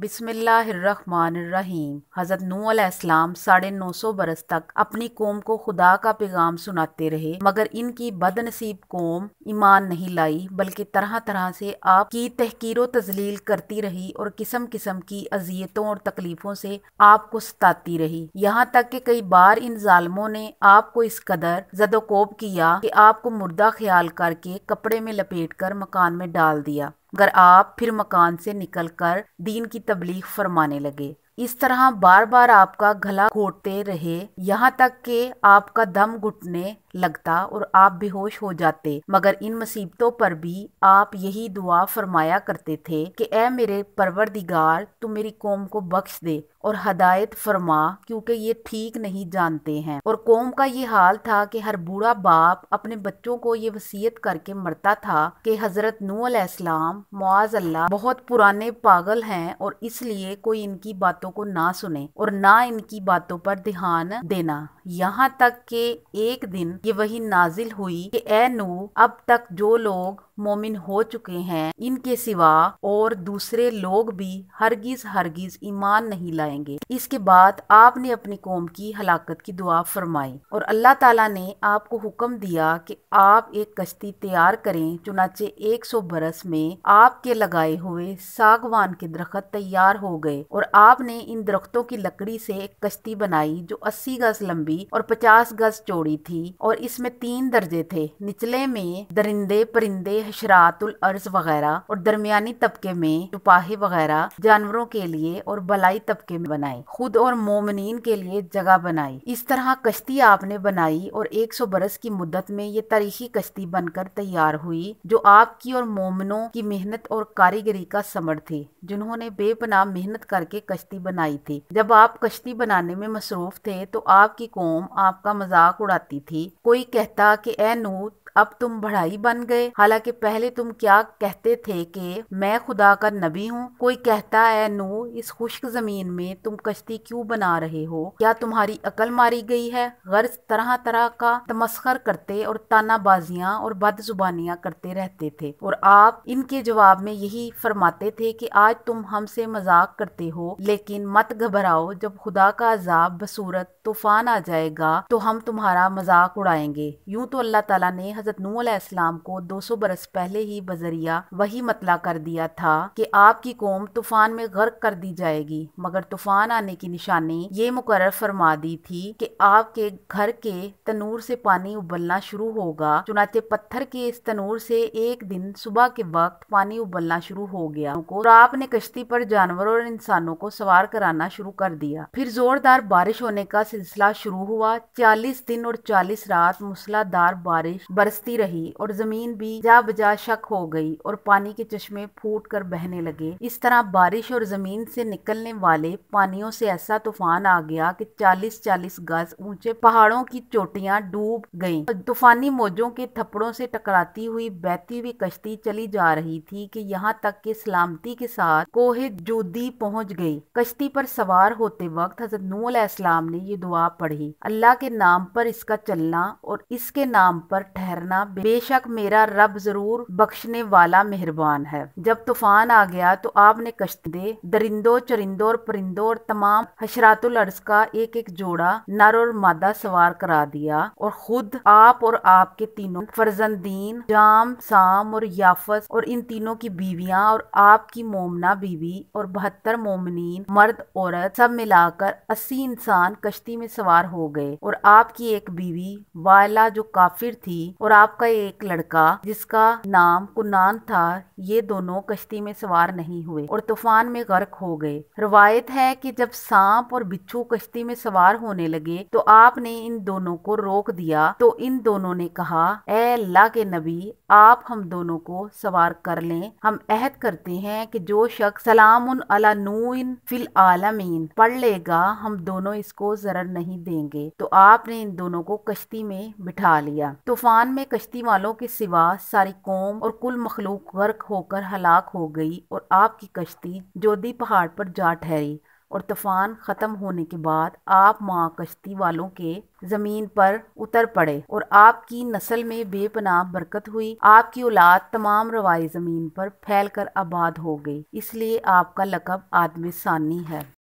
बिसमीम हज़रत नूसम साढ़े नौ सौ बरस तक अपनी कौम को खुदा का पैगाम सुनाते रहे मगर इनकी बदनसीब कौम ईमान नहीं लाई बल्कि तरह तरह से आप की तहकीर व तजलील करती रही और किस्म किस्म की अजियतों और तकलीफ़ों से आपको सताती रही यहाँ तक कि कई बार इन जालमों ने आपको इस कदर जदोकोब किया कि आपको मुर्दा ख्याल करके कपड़े में लपेट कर मकान में डाल दिया अगर आप फिर मकान से निकलकर दीन की तबलीग फरमाने लगे इस तरह बार बार आपका गला घोटते रहे यहाँ तक कि आपका दम घुटने लगता और आप बेहोश हो जाते मगर इन मुसीबतों पर भी आप यही दुआ फरमाया करते थे कि ऐ मेरे परवरदिगार तू मेरी कौम को बख्श दे और हदायत फरमा क्योंकि ये ठीक नहीं जानते हैं और कौम का ये हाल था कि हर बूढ़ा बाप अपने बच्चों को ये वसीयत करके मरता था कि हजरत अलैहिस्सलाम मुआज अल्लाह बहुत पुराने पागल हैं और इसलिए कोई इनकी बात बातों को ना सुने और ना इनकी बातों पर ध्यान देना यहाँ तक के एक दिन ये वही नाजिल हुई कि ए नू अब तक जो लोग मोमिन हो चुके हैं इनके सिवा और दूसरे लोग भी हरगिज हरगिज ईमान नहीं लाएंगे इसके बाद आपने अपनी कौम की हलाकत की दुआ फरमाई और अल्लाह ताला ने आपको हुक्म दिया कि आप एक कश्ती तैयार करें चुनाचे 100 बरस में आपके लगाए हुए सागवान के दरख्त तैयार हो गए और आपने ने इन दरख्तों की लकड़ी से एक कश्ती बनाई जो 80 गज लंबी और 50 गज चौड़ी थी और इसमें तीन दर्जे थे निचले में दरिंदे परिंदे हशरातुल अर्ज वगैरह और दरमियानी तबके में चुपाहे वगैरह जानवरों के लिए और बलाई तबके में बनाए खुद और मोमिन के लिए जगह बनाई इस तरह कश्ती आपने बनाई और सौ बरस की मुद्दत में ये तारीखी कश्ती बनकर तैयार हुई जो आपकी और मोमिनों की मेहनत और कारीगरी का समर थी जिन्होंने बेपनाह मेहनत करके कश्ती बनाई थी जब आप कश्ती बनाने में मसरूफ थे तो आपकी कौम आपका मजाक उड़ाती थी कोई कहता कि ए नू अब तुम बढ़ाई बन गए हालांकि पहले तुम क्या कहते थे कि मैं खुदा का नबी हूँ कोई कहता है नो इस खुश्क जमीन में तुम कश्ती क्यों बना रहे हो क्या तुम्हारी अकल मारी गई है गर्ज तरह तरह का तमस्कर करते और तानाबाजियां और बदजुबानियां करते रहते थे और आप इनके जवाब में यही फरमाते थे कि आज तुम हमसे मजाक करते हो लेकिन मत घबराओ जब खुदा का अजाब बसूरत तूफान आ जाएगा तो हम तुम्हारा मजाक उड़ाएंगे यूं तो अल्लाह तला ने हज़रत नूह इस्लाम को 200 बरस पहले ही बजरिया वही मतला कर दिया था कि आपकी कौम तूफान में गर्क कर दी जाएगी मगर तूफान आने की निशानी ये मुकर फरमा दी थी कि आपके घर के तनूर से पानी उबलना शुरू होगा चुनाचे पत्थर के इस तनूर से एक दिन सुबह के वक्त पानी उबलना शुरू हो गया और आपने कश्ती पर जानवरों और इंसानों को सवार कराना शुरू कर दिया फिर जोरदार बारिश होने का सिलसिला शुरू हुआ चालीस दिन और चालीस रात मूसलाधार बारिश बरस बरसती रही और जमीन भी जा बजा शक हो गई और पानी के चश्मे फूट कर बहने लगे इस तरह बारिश और जमीन से निकलने वाले पानियों से ऐसा तूफान आ गया कि 40-40 गज ऊंचे पहाड़ों की चोटियां डूब गईं। तूफानी मौजों के थप्पड़ों से टकराती हुई बहती हुई कश्ती चली जा रही थी कि यहाँ तक के सलामती के साथ कोहे जोदी पहुंच गई कश्ती पर सवार होते वक्त हजरत नू इस्लाम ने ये दुआ पढ़ी अल्लाह के नाम पर इसका चलना और इसके नाम पर ठहर करना बेशक मेरा रब जरूर बख्शने वाला मेहरबान है जब तूफान आ गया तो आपने दे दरिंदो चरिंदो और परिंदो और तमाम हशरातुल अर्ज का एक एक जोड़ा नर और मादा सवार करा दिया और खुद आप और आपके तीनों फर्जंदीन जाम साम और याफस और इन तीनों की बीवियां और आपकी मोमना बीवी और बहत्तर मोमनीन मर्द औरत सब मिलाकर अस्सी इंसान कश्ती में सवार हो गए और आपकी एक बीवी वायला जो काफिर थी और और आपका एक लड़का जिसका नाम कुनान था ये दोनों कश्ती में सवार नहीं हुए और तूफान में गर्क हो गए रवायत है कि जब सांप और बिच्छू कश्ती में सवार होने लगे तो आपने इन दोनों को रोक दिया तो इन दोनों ने कहा अल्लाह के नबी आप हम दोनों को सवार कर लें हम अहद करते हैं कि जो शख्स सलाम उन अला नून फिल आलमीन पढ़ लेगा हम दोनों इसको जरर नहीं देंगे तो आपने इन दोनों को कश्ती में बिठा लिया तूफान में में कश्ती वालों के सिवा सारी कौम और कुल मखलूक गर्क होकर हलाक हो गई और आपकी कश्ती जोधी पहाड़ पर जा ठहरी और तूफान ख़त्म होने के बाद आप माँ कश्ती वालों के ज़मीन पर उतर पड़े और आपकी नस्ल में बेपनाह बरकत हुई आपकी औलाद तमाम रवाई ज़मीन पर फैल कर आबाद हो गई इसलिए आपका लकब आदमी सानी है